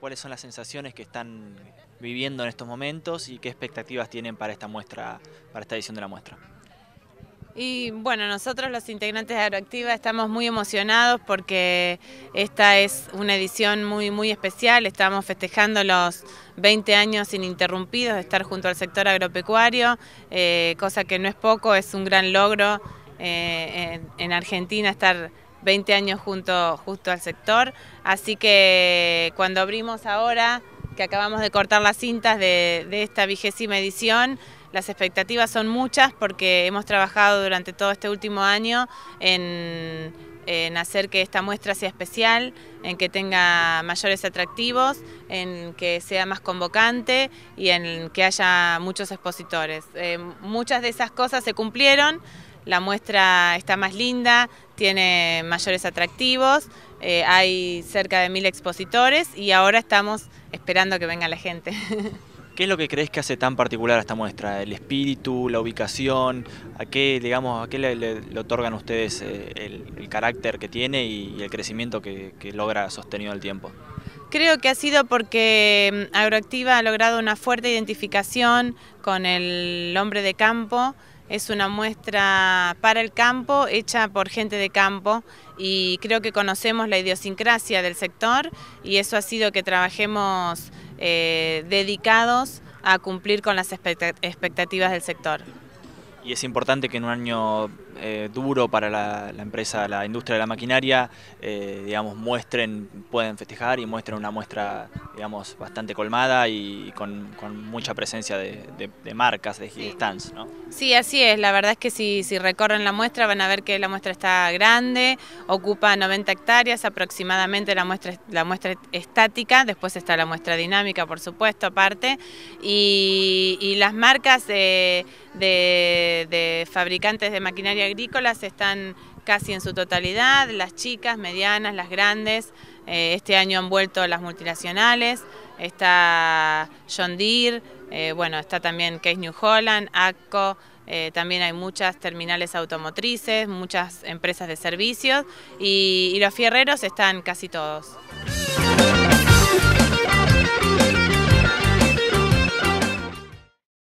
cuáles son las sensaciones que están viviendo en estos momentos y qué expectativas tienen para esta muestra, para esta edición de la muestra. Y bueno, nosotros los integrantes de Agroactiva estamos muy emocionados porque esta es una edición muy, muy especial. Estamos festejando los 20 años ininterrumpidos de estar junto al sector agropecuario, eh, cosa que no es poco, es un gran logro eh, en Argentina estar 20 años junto, justo al sector, así que cuando abrimos ahora, que acabamos de cortar las cintas de, esta vigésima edición, las expectativas son muchas porque hemos trabajado durante todo este último año en, hacer que esta muestra sea especial, en que tenga mayores atractivos, en que sea más convocante y en que haya muchos expositores. Eh, muchas de esas cosas se cumplieron la muestra está más linda, tiene mayores atractivos, eh, hay cerca de mil expositores y ahora estamos esperando que venga la gente. ¿Qué es lo que crees que hace tan particular a esta muestra? ¿El espíritu, la ubicación? ¿A qué, digamos, a qué le, otorgan ustedes eh, el, carácter que tiene y, el crecimiento que, que logra sostenido el tiempo? Creo que ha sido porque mm, Agroactiva ha logrado una fuerte identificación con el hombre de campo, es una muestra para el campo, hecha por gente de campo y creo que conocemos la idiosincrasia del sector y eso ha sido que trabajemos eh, dedicados a cumplir con las expectativas del sector. Y es importante que en un año eh, duro para la, empresa, la industria de la maquinaria, eh, digamos, muestren, pueden festejar y muestren una muestra, digamos, bastante colmada y con, mucha presencia de, marcas, de stands, ¿no? Sí, así es. La verdad es que si, recorren la muestra van a ver que la muestra está grande, ocupa 90 hectáreas aproximadamente la muestra, la muestra estática, después está la muestra dinámica, por supuesto, aparte, y, las marcas de fabricantes de maquinaria agrícolas están casi en su totalidad, las chicas, medianas, las grandes, eh, este año han vuelto las multinacionales, está John Deere, eh, bueno, está también Case New Holland, ACCO, eh, también hay muchas terminales automotrices, muchas empresas de servicios y, y los fierreros están casi todos.